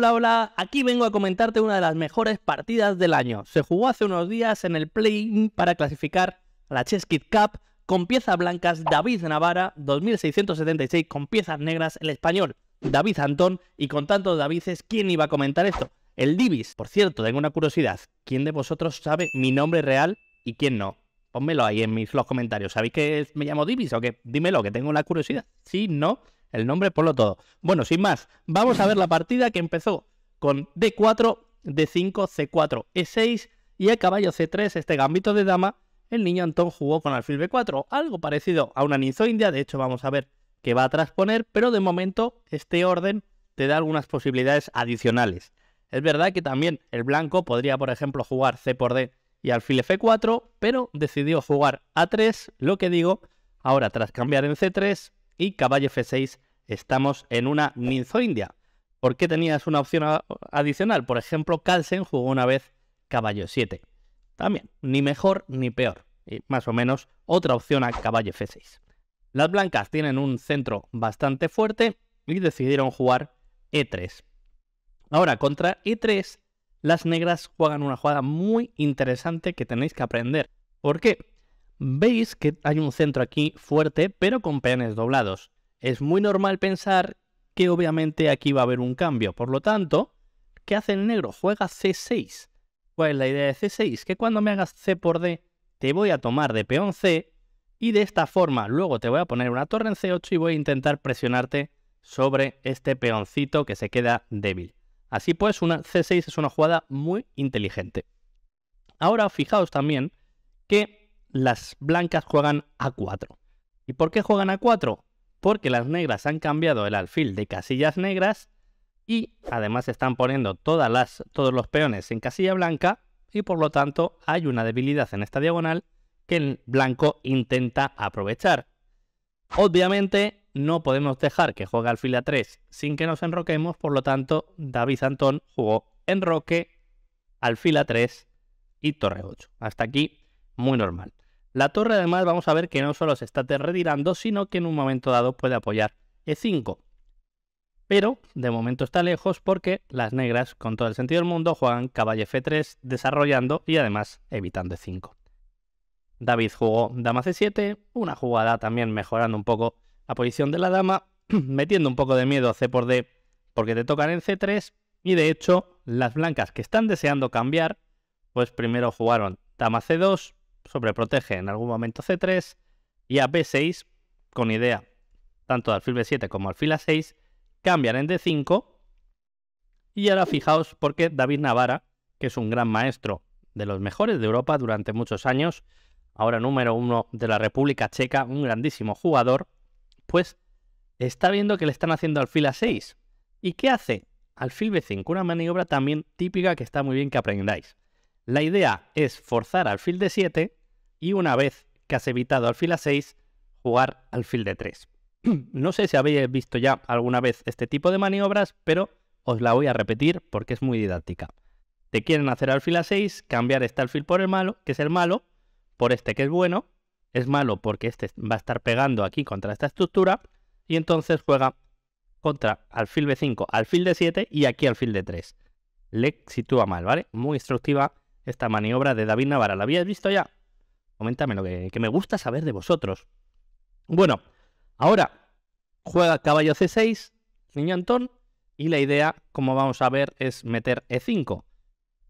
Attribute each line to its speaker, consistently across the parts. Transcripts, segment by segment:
Speaker 1: Hola, hola, aquí vengo a comentarte una de las mejores partidas del año. Se jugó hace unos días en el play para clasificar a la Chess Kid Cup con piezas blancas David Navarra, 2676 con piezas negras el español David Antón y con tantos Davices, ¿quién iba a comentar esto? El Divis. Por cierto, tengo una curiosidad. ¿Quién de vosotros sabe mi nombre real y quién no? Pónmelo ahí en mis, los comentarios. ¿Sabéis que me llamo Divis o qué? Dímelo, que tengo la curiosidad. Sí, no el nombre, por lo todo. Bueno, sin más, vamos a ver la partida que empezó con D4, D5, C4, E6 y el caballo C3 este gambito de dama. El niño Antón jugó con alfil B4, algo parecido a una india de hecho vamos a ver qué va a transponer, pero de momento este orden te da algunas posibilidades adicionales. Es verdad que también el blanco podría, por ejemplo, jugar C por D y alfil F4, pero decidió jugar A3, lo que digo, ahora tras cambiar en C3, y caballo F6 estamos en una india. ¿Por qué tenías una opción adicional? Por ejemplo, Carlsen jugó una vez caballo 7. También, ni mejor ni peor. Y más o menos otra opción a caballo F6. Las blancas tienen un centro bastante fuerte y decidieron jugar E3. Ahora, contra E3, las negras juegan una jugada muy interesante que tenéis que aprender. ¿Por qué? Veis que hay un centro aquí fuerte, pero con peones doblados. Es muy normal pensar que obviamente aquí va a haber un cambio. Por lo tanto, ¿qué hace el negro? Juega C6. ¿Cuál es la idea de C6? Que cuando me hagas C por D, te voy a tomar de peón C y de esta forma luego te voy a poner una torre en C8 y voy a intentar presionarte sobre este peoncito que se queda débil. Así pues, una C6 es una jugada muy inteligente. Ahora fijaos también que las blancas juegan a 4. ¿Y por qué juegan a 4? Porque las negras han cambiado el alfil de casillas negras y además están poniendo todas las, todos los peones en casilla blanca y por lo tanto hay una debilidad en esta diagonal que el blanco intenta aprovechar. Obviamente no podemos dejar que juegue alfil a 3 sin que nos enroquemos, por lo tanto David Antón jugó enroque, alfil a 3 y torre 8. Hasta aquí muy normal. La torre además vamos a ver que no solo se está retirando, sino que en un momento dado puede apoyar E5. Pero de momento está lejos porque las negras, con todo el sentido del mundo, juegan caballo F3 desarrollando y además evitando E5. David jugó dama C7, una jugada también mejorando un poco la posición de la dama, metiendo un poco de miedo C por D porque te tocan en C3 y de hecho las blancas que están deseando cambiar, pues primero jugaron dama C2, sobreprotege en algún momento C3 y a B6, con idea tanto alfil B7 como alfil A6, cambian en D5. Y ahora fijaos porque David Navara, que es un gran maestro de los mejores de Europa durante muchos años, ahora número uno de la República Checa, un grandísimo jugador, pues está viendo que le están haciendo alfil A6. ¿Y qué hace? Alfil B5, una maniobra también típica que está muy bien que aprendáis. La idea es forzar alfil D7 y una vez que has evitado alfil a 6, jugar alfil de 3. no sé si habéis visto ya alguna vez este tipo de maniobras, pero os la voy a repetir porque es muy didáctica. Te quieren hacer alfil a 6, cambiar este alfil por el malo, que es el malo, por este que es bueno, es malo porque este va a estar pegando aquí contra esta estructura, y entonces juega contra alfil B5, alfil de 7 y aquí alfil de 3 Le sitúa mal, ¿vale? Muy instructiva esta maniobra de David Navarra. ¿La habéis visto ya? Coméntame lo que me gusta saber de vosotros. Bueno, ahora juega caballo C6, niño Antón, y la idea, como vamos a ver, es meter E5,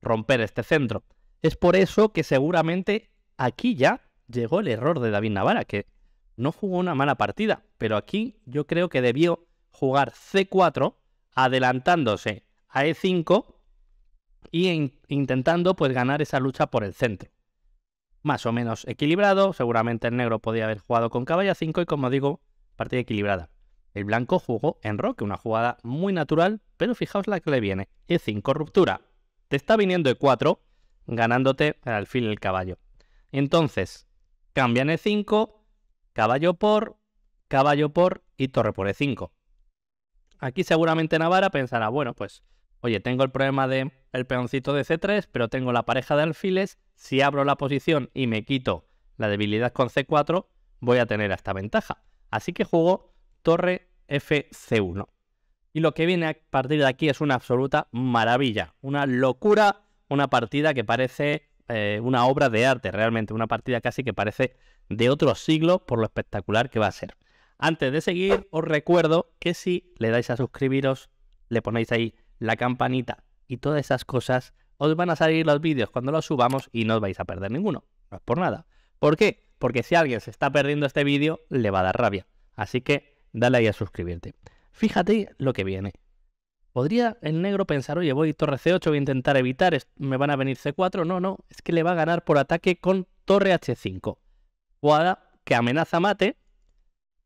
Speaker 1: romper este centro. Es por eso que seguramente aquí ya llegó el error de David Navarra, que no jugó una mala partida, pero aquí yo creo que debió jugar C4 adelantándose a E5 e intentando pues ganar esa lucha por el centro más o menos equilibrado. Seguramente el negro podía haber jugado con caballo 5 y como digo, partida equilibrada. El blanco jugó en roque, una jugada muy natural, pero fijaos la que le viene. E5 ruptura. Te está viniendo E4, ganándote al fin el caballo. Entonces, cambian E5, caballo por, caballo por y torre por E5. Aquí seguramente Navarra pensará, bueno, pues oye, tengo el problema del el peoncito de C3, pero tengo la pareja de alfiles, si abro la posición y me quito la debilidad con C4, voy a tener esta ventaja. Así que juego torre FC1. Y lo que viene a partir de aquí es una absoluta maravilla, una locura, una partida que parece eh, una obra de arte, realmente, una partida casi que parece de otro siglo por lo espectacular que va a ser. Antes de seguir, os recuerdo que si le dais a suscribiros, le ponéis ahí la campanita y todas esas cosas, os van a salir los vídeos cuando los subamos y no os vais a perder ninguno. No es por nada. ¿Por qué? Porque si alguien se está perdiendo este vídeo, le va a dar rabia. Así que dale ahí a suscribirte. Fíjate lo que viene. Podría el negro pensar, oye, voy torre C8, voy a intentar evitar, me van a venir C4. No, no, es que le va a ganar por ataque con torre H5. Jugada que amenaza mate.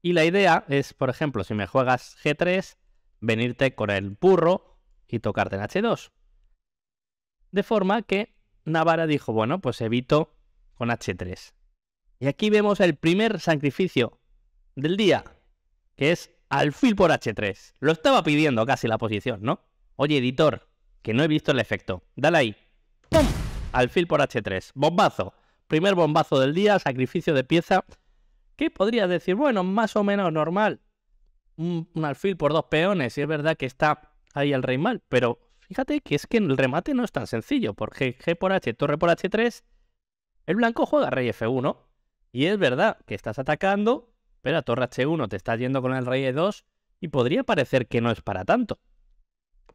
Speaker 1: Y la idea es, por ejemplo, si me juegas G3, venirte con el burro y tocarte en H2. De forma que Navarra dijo, bueno, pues evito con H3. Y aquí vemos el primer sacrificio del día, que es alfil por H3. Lo estaba pidiendo casi la posición, ¿no? Oye, editor, que no he visto el efecto. Dale ahí. ¡Pum! Alfil por H3. Bombazo. Primer bombazo del día, sacrificio de pieza. ¿Qué podrías decir? Bueno, más o menos normal. Un, un alfil por dos peones. Y es verdad que está ahí al rey mal. Pero fíjate que es que el remate no es tan sencillo, porque G por H, torre por H3, el blanco juega rey F1. Y es verdad que estás atacando, pero a torre H1 te estás yendo con el rey E2 y podría parecer que no es para tanto.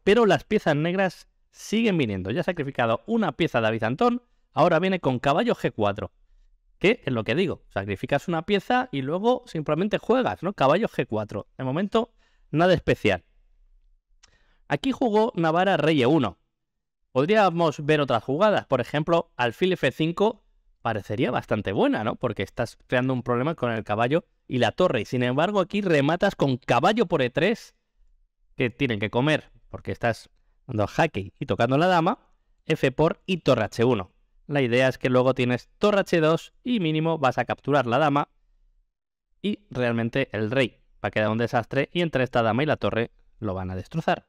Speaker 1: Pero las piezas negras siguen viniendo. Ya ha sacrificado una pieza David Antón, ahora viene con caballo G4. Que es lo que digo, sacrificas una pieza y luego simplemente juegas, ¿no? Caballo G4. De momento, nada especial. Aquí jugó Navarra rey e1. Podríamos ver otras jugadas, por ejemplo, alfil f5 parecería bastante buena, ¿no? Porque estás creando un problema con el caballo y la torre. Y sin embargo, aquí rematas con caballo por e3, que tienen que comer, porque estás dando jaque y tocando la dama, f por y torre h1. La idea es que luego tienes torre h2 y mínimo vas a capturar la dama y realmente el rey. Va a quedar un desastre y entre esta dama y la torre lo van a destrozar.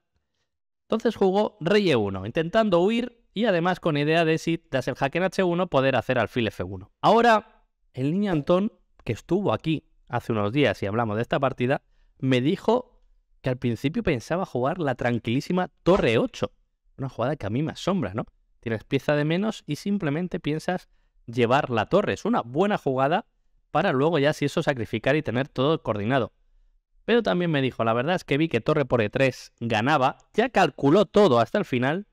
Speaker 1: Entonces jugó rey e1, intentando huir y además con idea de si tras el jaque en h1 poder hacer alfil f1. Ahora, el niño Antón, que estuvo aquí hace unos días y hablamos de esta partida, me dijo que al principio pensaba jugar la tranquilísima torre 8. Una jugada que a mí me asombra, ¿no? Tienes pieza de menos y simplemente piensas llevar la torre. Es una buena jugada para luego ya si eso sacrificar y tener todo coordinado. Pero también me dijo, la verdad es que vi que Torre por E3 ganaba, ya calculó todo hasta el final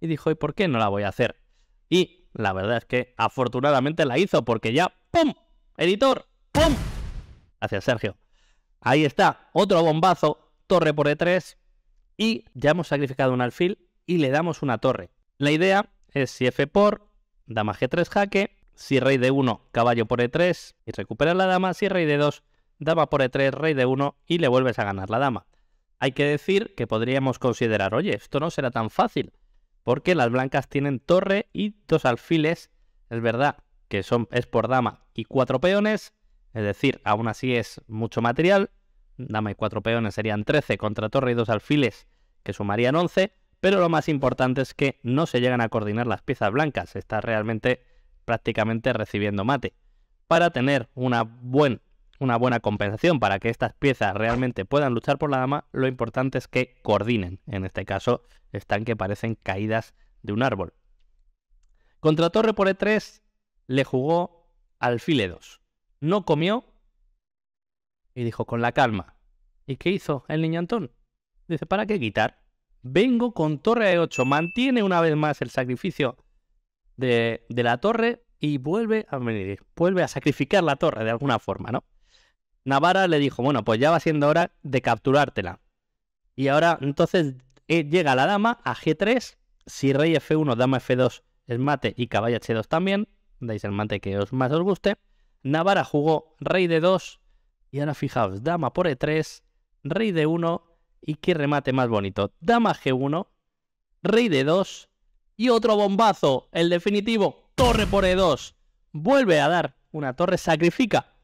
Speaker 1: y dijo, ¿y por qué no la voy a hacer? Y la verdad es que afortunadamente la hizo porque ya, ¡pum! Editor, ¡pum! Hacia Sergio. Ahí está, otro bombazo, torre por E3 y ya hemos sacrificado un alfil y le damos una torre. La idea es si F por, dama G3 jaque, si rey de 1, caballo por E3 y recupera la dama, si rey de 2, dama por E3, rey de 1 y le vuelves a ganar la dama. Hay que decir que podríamos considerar, oye, esto no será tan fácil, porque las blancas tienen torre y dos alfiles, es verdad que son, es por dama y cuatro peones, es decir, aún así es mucho material, dama y cuatro peones serían 13 contra torre y dos alfiles, que sumarían 11, pero lo más importante es que no se llegan a coordinar las piezas blancas, está realmente prácticamente recibiendo mate. Para tener una buena una buena compensación para que estas piezas realmente puedan luchar por la dama, lo importante es que coordinen. En este caso, están que parecen caídas de un árbol. Contra torre por E3 le jugó file 2. No comió y dijo con la calma. ¿Y qué hizo el niño Antón? Dice, ¿para qué quitar? Vengo con torre E8. Mantiene una vez más el sacrificio de, de la torre y vuelve a venir. Vuelve a sacrificar la torre de alguna forma, ¿no? Navarra le dijo, bueno, pues ya va siendo hora de capturártela. Y ahora entonces eh, llega la dama a G3, si rey F1, dama F2, es mate y caballo H2 también, dais el mate que os más os guste. Navarra jugó rey d 2 y ahora fijaos, dama por E3, rey d 1 y qué remate más bonito. Dama G1, rey d 2 y otro bombazo, el definitivo, torre por E2. Vuelve a dar una torre, sacrifica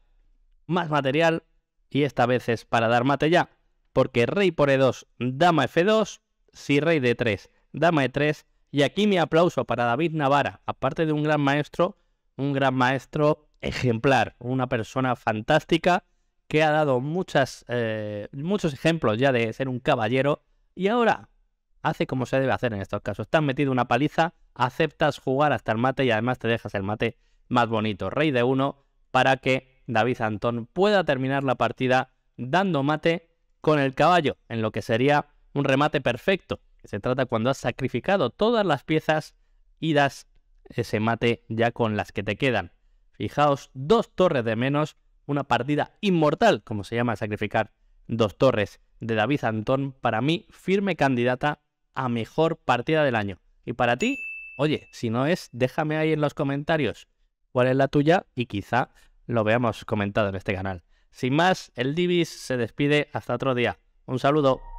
Speaker 1: más material y esta vez es para dar mate ya, porque rey por e2, dama f2, si rey d3, dama e3 y aquí mi aplauso para David Navara, aparte de un gran maestro, un gran maestro ejemplar, una persona fantástica que ha dado muchas, eh, muchos ejemplos ya de ser un caballero y ahora hace como se debe hacer en estos casos. han metido una paliza, aceptas jugar hasta el mate y además te dejas el mate más bonito. Rey de 1 para que David Antón pueda terminar la partida dando mate con el caballo, en lo que sería un remate perfecto, se trata cuando has sacrificado todas las piezas y das ese mate ya con las que te quedan. Fijaos, dos torres de menos, una partida inmortal, como se llama sacrificar dos torres de David Antón, para mí firme candidata a mejor partida del año. Y para ti, oye, si no es, déjame ahí en los comentarios cuál es la tuya y quizá lo veamos comentado en este canal. Sin más, el Divis se despide hasta otro día. Un saludo.